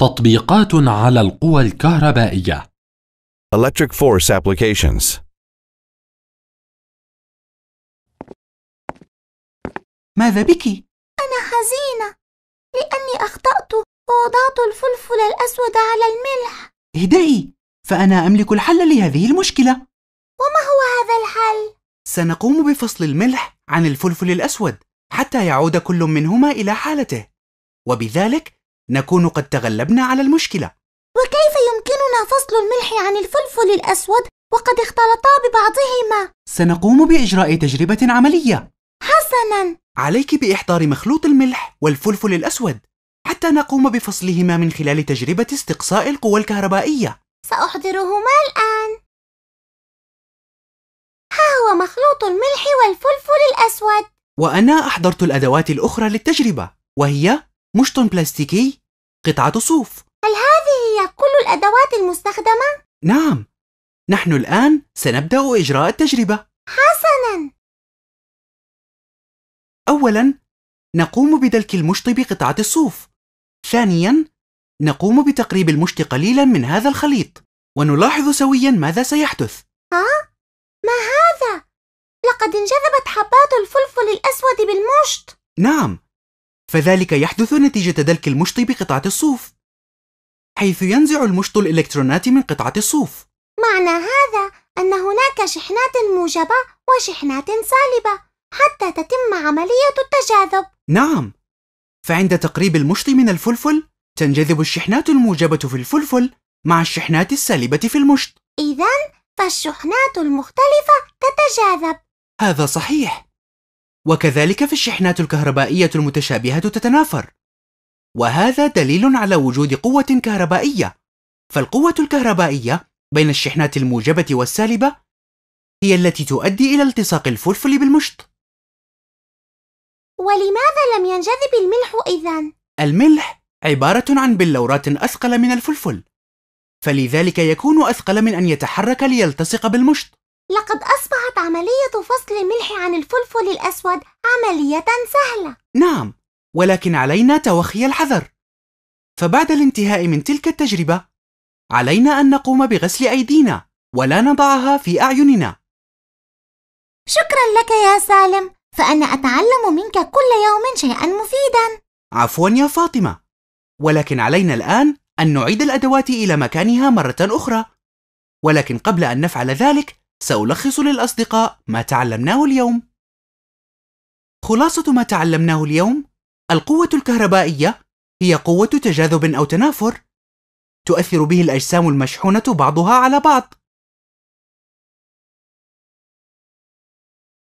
تطبيقات على القوى الكهربائية Electric force applications ماذا بك؟ أنا حزينة لأني أخطأت ووضعت الفلفل الأسود على الملح اهدئي فأنا أملك الحل لهذه المشكلة وما هو هذا الحل؟ سنقوم بفصل الملح عن الفلفل الأسود حتى يعود كل منهما إلى حالته وبذلك نكون قد تغلبنا على المشكلة وكيف يمكننا فصل الملح عن الفلفل الأسود وقد اختلطا ببعضهما؟ سنقوم بإجراء تجربة عملية حسناً عليك بإحضار مخلوط الملح والفلفل الأسود حتى نقوم بفصلهما من خلال تجربة استقصاء القوى الكهربائية سأحضرهما الآن ها هو مخلوط الملح والفلفل الأسود وأنا أحضرت الأدوات الأخرى للتجربة وهي مشط بلاستيكي قطعة صوف هل هذه هي كل الأدوات المستخدمة؟ نعم نحن الآن سنبدأ إجراء التجربة حسناً أولاً نقوم بدلك المشط بقطعة الصوف ثانياً نقوم بتقريب المشط قليلاً من هذا الخليط ونلاحظ سوياً ماذا سيحدث ها؟ ما هذا؟ لقد انجذبت حبات الفلفل الأسود بالمشط نعم فذلك يحدث نتيجة دلك المشط بقطعة الصوف حيث ينزع المشط الإلكترونات من قطعة الصوف معنى هذا أن هناك شحنات موجبة وشحنات سالبة حتى تتم عملية التجاذب نعم فعند تقريب المشط من الفلفل تنجذب الشحنات الموجبة في الفلفل مع الشحنات السالبة في المشط إذا فالشحنات المختلفة تتجاذب هذا صحيح وكذلك في الشحنات الكهربائية المتشابهة تتنافر وهذا دليل على وجود قوة كهربائية فالقوة الكهربائية بين الشحنات الموجبة والسالبة هي التي تؤدي إلى التصاق الفلفل بالمشط ولماذا لم ينجذب الملح إذا؟ الملح عبارة عن بلورات أثقل من الفلفل فلذلك يكون أثقل من أن يتحرك ليلتصق بالمشط لقد أصبحت عملية فصل الملح عن الفلفل الأسود عملية سهلة نعم ولكن علينا توخي الحذر فبعد الانتهاء من تلك التجربة علينا أن نقوم بغسل أيدينا ولا نضعها في أعيننا شكرا لك يا سالم فأنا أتعلم منك كل يوم شيئا مفيدا عفوا يا فاطمة ولكن علينا الآن أن نعيد الأدوات إلى مكانها مرة أخرى ولكن قبل أن نفعل ذلك سألخص للأصدقاء ما تعلمناه اليوم. خلاصة ما تعلمناه اليوم: القوة الكهربائية هي قوة تجاذب أو تنافر، تؤثر به الأجسام المشحونة بعضها على بعض،